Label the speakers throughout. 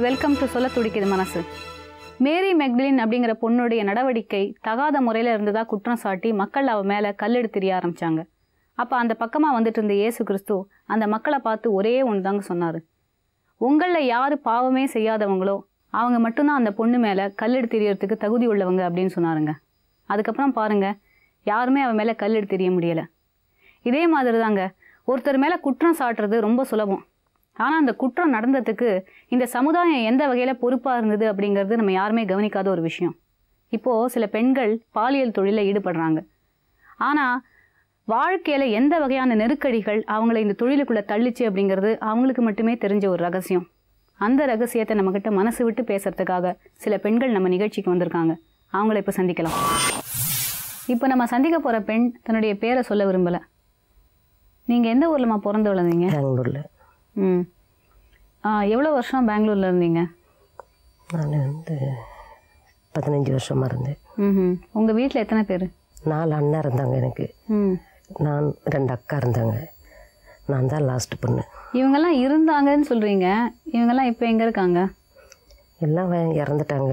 Speaker 1: and welcome to சொல்ல துடிக்குது மனசு மேரி மெக்டலின் அப்படிங்கிற பொண்ணுடைய நடவடிக்கை தகாத முறையில் இருந்ததாக குற்றம் சாட்டி மக்கள் அவள் மேலே கல்லெடு தெரிய ஆரம்பித்தாங்க அப்போ அந்த பக்கமாக வந்துட்டு இருந்த இயேசு கிறிஸ்து அந்த மக்களை பார்த்து ஒரே ஒன்று தாங்க சொன்னார் உங்களில் யார் பாவமே செய்யாதவங்களோ அவங்க மட்டும்தான் அந்த பொண்ணு மேலே கல்லெடு தெரியறதுக்கு தகுதி உள்ளவங்க அப்படின்னு சொன்னாருங்க அதுக்கப்புறம் பாருங்கள் யாருமே அவன் மேலே கல்லெடு தெரிய முடியலை இதே மாதிரி தாங்க ஒருத்தர் மேலே குற்றம் சாட்டுறது ரொம்ப சுலபம் ஆனால் அந்த குற்றம் நடந்ததுக்கு இந்த சமுதாயம் எந்த வகையில் பொறுப்பாக இருந்தது அப்படிங்கிறது நம்ம யாருமே கவனிக்காத ஒரு விஷயம் இப்போது சில பெண்கள் பாலியல் தொழிலில் ஈடுபடுறாங்க ஆனால் வாழ்க்கையில் எந்த வகையான நெருக்கடிகள் அவங்கள இந்த தொழிலுக்குள்ளே தள்ளிச்சு அப்படிங்கிறது அவங்களுக்கு மட்டுமே தெரிஞ்ச ஒரு ரகசியம் அந்த ரகசியத்தை நம்மக்கிட்ட மனசு விட்டு பேசுகிறதுக்காக சில பெண்கள் நம்ம நிகழ்ச்சிக்கு வந்திருக்காங்க அவங்கள இப்போ சந்திக்கலாம் இப்போ நம்ம சந்திக்க போகிற பெண் தன்னுடைய பேரை சொல்ல விரும்பலை நீங்கள் எந்த ஊர்லம்மா பிறந்து வளர்ந்தீங்க ம் எவ்வளோ வருஷம் பெங்களூரில் இருந்தீங்க
Speaker 2: நான் வந்து பதினஞ்சு வருஷமாக இருந்தேன்
Speaker 1: ம் உங்கள் வீட்டில் எத்தனை பேர்
Speaker 2: நாலு அண்ணா இருந்தாங்க எனக்கு நான் ரெண்டு அக்கா இருந்தாங்க நான் தான் லாஸ்ட் பொண்ணு
Speaker 1: இவங்கெல்லாம் இருந்தாங்கன்னு சொல்கிறீங்க இவங்கெல்லாம் இப்போ எங்கே இருக்காங்க
Speaker 2: எல்லாம் இறந்துட்டாங்க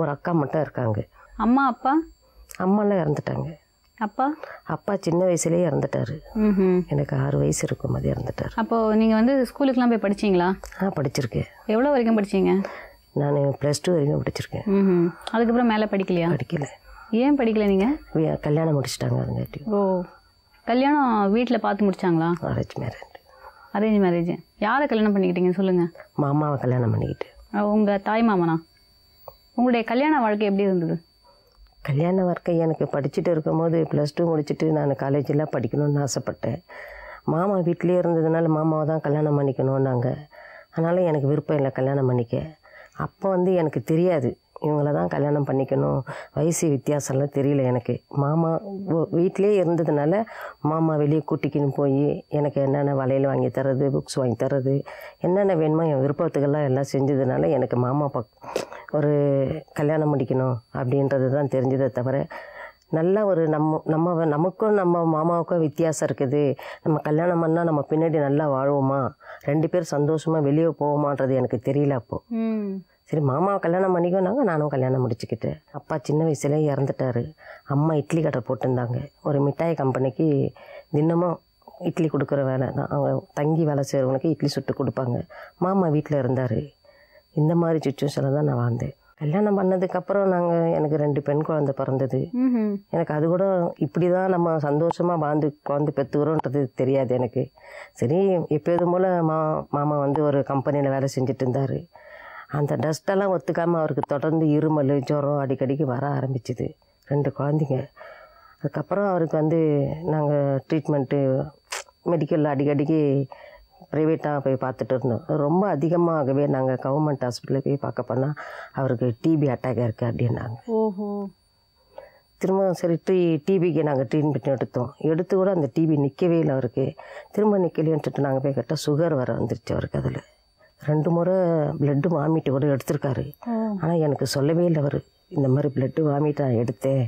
Speaker 2: ஒரு அக்கா மட்டும் இருக்காங்க அம்மா அப்பா அம்மாலாம் இறந்துட்டாங்க அப்பா அப்பா சின்ன வயசுலேயே இறந்துட்டாரு எனக்கு ஆறு வயசு இருக்கும் அது இறந்துட்டார்
Speaker 1: அப்போது நீங்கள் வந்து ஸ்கூலுக்கெலாம் போய் படிச்சிங்களா
Speaker 2: ஆ படிச்சிருக்கேன்
Speaker 1: எவ்வளோ வரைக்கும் படிச்சிங்க
Speaker 2: நான் ப்ளஸ் டூ வரைக்கும் படிச்சிருக்கேன்
Speaker 1: அதுக்கப்புறம் மேலே படிக்கலையா படிக்கல ஏன் படிக்கல
Speaker 2: நீங்கள் கல்யாணம் முடிச்சிட்டாங்க அதுங்காட்டி
Speaker 1: ஓ கல்யாணம் வீட்டில் பார்த்து முடிச்சாங்களா அரேஞ்ச் மேரேஜ் அரேஞ்ச் மேரேஜ் யாரை கல்யாணம் பண்ணிக்கிட்டீங்க சொல்லுங்கள்
Speaker 2: மாமாவை கல்யாணம் பண்ணிக்கிட்டு
Speaker 1: உங்கள் தாய் மாமனா உங்களுடைய கல்யாண வாழ்க்கை எப்படி இருந்தது
Speaker 2: கல்யாண வாழ்க்கை எனக்கு படிச்சுட்டு இருக்கும்போது ப்ளஸ் டூ முடிச்சுட்டு நான் காலேஜில் படிக்கணும்னு ஆசைப்பட்டேன் மாமா வீட்டிலேயே இருந்ததுனால மாமாவை தான் கல்யாணம் பண்ணிக்கணும்னாங்க அதனால் எனக்கு விருப்பம் இல்லை கல்யாணம் பண்ணிக்க அப்போ வந்து எனக்கு தெரியாது இவங்கள தான் கல்யாணம் பண்ணிக்கணும் வயசு வித்தியாசம்லாம் தெரியல எனக்கு மாமா வீட்டிலே இருந்ததுனால மாமா வெளியே கூட்டிக்கின்னு போய் எனக்கு என்னென்ன வளையல் வாங்கி தரது புக்ஸ் வாங்கி தர்றது என்னென்ன வேணுமோ என் விருப்பத்துக்கெல்லாம் எல்லாம் செஞ்சதுனால எனக்கு மாமா ப ஒரு கல்யாணம் முடிக்கணும் அப்படின்றது தான் தெரிஞ்சதை தவிர நல்ல ஒரு நம்ம நம்ம நமக்கும் நம்ம மாமாவுக்கும் வித்தியாசம் இருக்குது நம்ம கல்யாணம் பண்ணால் நம்ம பின்னாடி நல்லா வாழ்வோமா ரெண்டு பேரும் சந்தோஷமாக வெளியே போவோமான்றது எனக்கு தெரியல அப்போது சரி மாமாவை கல்யாணம் பண்ணிக்கோனாங்க நானும் கல்யாணம் முடிச்சுக்கிட்டேன் அப்பா சின்ன வயசுலேயே இறந்துட்டார் அம்மா இட்லி கடை போட்டிருந்தாங்க ஒரு மிட்டாய் கம்பெனிக்கு தினமும் இட்லி கொடுக்குற வேலை தான் அவங்க தங்கி வேலை செய்கிறவங்களுக்கு இட்லி சுட்டு கொடுப்பாங்க மாமா வீட்டில் இருந்தார் இந்த மாதிரி சுச்சுவேஷனில் தான் நான் வாழ்ந்தேன் கல்யாணம் பண்ணதுக்கப்புறம் நாங்கள் எனக்கு ரெண்டு பெண் குழந்தை பிறந்தது எனக்கு அது கூட இப்படி தான் நம்ம சந்தோஷமாக வாழ்ந்து குழந்தை பெற்றுக்கிறோன்றது தெரியாது எனக்கு சரி எப்போதும் போல் மா மாமா வந்து ஒரு கம்பெனியில் வேலை செஞ்சுட்டு இருந்தார் அந்த டஸ்ட்டெல்லாம் ஒத்துக்காமல் அவருக்கு தொடர்ந்து இருமல் ஜுரம் அடிக்கடிக்கு வர ஆரம்பிச்சுது ரெண்டு குழந்தைங்க அதுக்கப்புறம் அவருக்கு வந்து நாங்கள் ட்ரீட்மெண்ட்டு மெடிக்கலில் அடிக்கடிக்கு ப்ரைவேட்டாக போய் பார்த்துட்டு இருந்தோம் ரொம்ப அதிகமாகவே நாங்கள் கவர்மெண்ட் ஹாஸ்பிட்டலில் போய் பார்க்க போனால் அவருக்கு டிபி அட்டாக் இருக்குது அப்படின்னாங்க திரும்ப சரி டி டிபிக்கு நாங்கள் ட்ரீட்மெண்ட் எடுத்தோம் எடுத்து கூட அந்த டிபி நிற்கவே இல்லை அவருக்கு திரும்ப நிற்கலையன்ட்டு நாங்கள் போய் கேட்டால் சுகர் வர வந்துருச்சு அவருக்கு அதில் ரெண்டு முறை பிளட்டு வாமிட்டு கூட எடுத்திருக்காரு ஆனால் எனக்கு சொல்லவே இல்லை அவர் இந்த மாதிரி பிளட்டு வாமிட்டு நான் எடுத்தேன்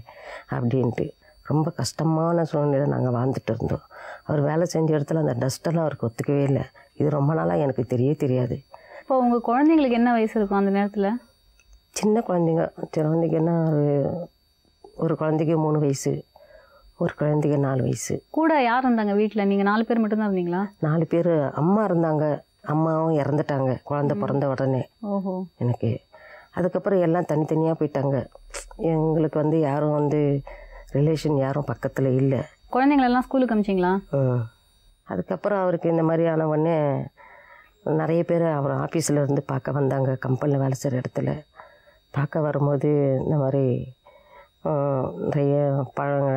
Speaker 2: அப்படின்ட்டு ரொம்ப கஷ்டமான சூழ்நிலையில் நாங்கள் வாழ்ந்துட்டு இருந்தோம் அவர் வேலை செஞ்ச இடத்துல அந்த டஸ்ட்டெல்லாம் அவருக்கு ஒத்துக்கவே இல்லை இது ரொம்ப நாளாக எனக்கு தெரிய தெரியாது
Speaker 1: இப்போ உங்கள் குழந்தைங்களுக்கு என்ன வயசு இருக்கும் அந்த நேரத்தில்
Speaker 2: சின்ன குழந்தைங்க குழந்தைங்கன்னா ஒரு ஒரு குழந்தைக்கு மூணு வயசு ஒரு குழந்தைக்கு நாலு வயசு
Speaker 1: கூட யார் இருந்தாங்க வீட்டில் நீங்கள் நாலு பேர் மட்டும்தான் இருந்தீங்களா
Speaker 2: நாலு பேர் அம்மா இருந்தாங்க அம்மாவும் இறந்துட்டாங்க குழந்த பிறந்த உடனே எனக்கு அதுக்கப்புறம் எல்லாம் தனித்தனியாக போயிட்டாங்க எங்களுக்கு வந்து யாரும் வந்து ரிலேஷன் யாரும் பக்கத்தில் இல்லை
Speaker 1: குழந்தைங்களெல்லாம் ஸ்கூலுக்கு அமிச்சிங்களா
Speaker 2: அதுக்கப்புறம் அவருக்கு இந்த மாதிரியான உடனே நிறைய பேர் அவர் ஆஃபீஸில் இருந்து பார்க்க வந்தாங்க கம்பெனியில் வேலை செய்கிற இடத்துல பார்க்க வரும்போது இந்த மாதிரி நிறைய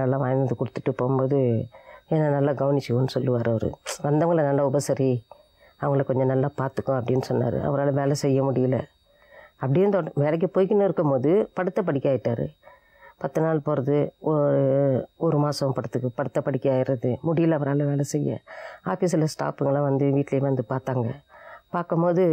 Speaker 2: எல்லாம் வாங்கி வந்து கொடுத்துட்டு போகும்போது என்னை நல்லா கவனிச்சுவோன்னு சொல்லுவார் அவர் வந்தவங்கள நல்லா உபசரி அவங்கள கொஞ்சம் நல்லா பார்த்துக்கோ அப்படின்னு சொன்னார் அவரால் வேலை செய்ய முடியல அப்படியே தொட வேலைக்கு போய்க்கின்னு இருக்கும்போது படுத்த படிக்க ஆகிட்டார் பத்து நாள் போகிறது ஒரு ஒரு மாதம் படத்துக்கு படுத்த படிக்க ஆயிடுறது முடியல அவரால் வேலை செய்ய ஆஃபீஸில் ஸ்டாஃபுங்களாம் வந்து வீட்லேயே வந்து பார்த்தாங்க பார்க்கும்போது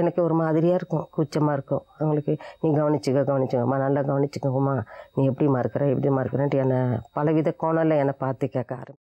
Speaker 2: எனக்கு ஒரு மாதிரியாக இருக்கும் கூச்சமாக இருக்கும் அவங்களுக்கு நீ கவனிச்சுக்க கவனிச்சுக்கோம்மா நல்லா கவனிச்சுக்கோம்மா நீ எப்படிமா இருக்கிற எப்படிமா இருக்கிறன்ட்டு என்னை பலவித கோணலில் என்னை பார்த்து கேட்க ஆரம்பி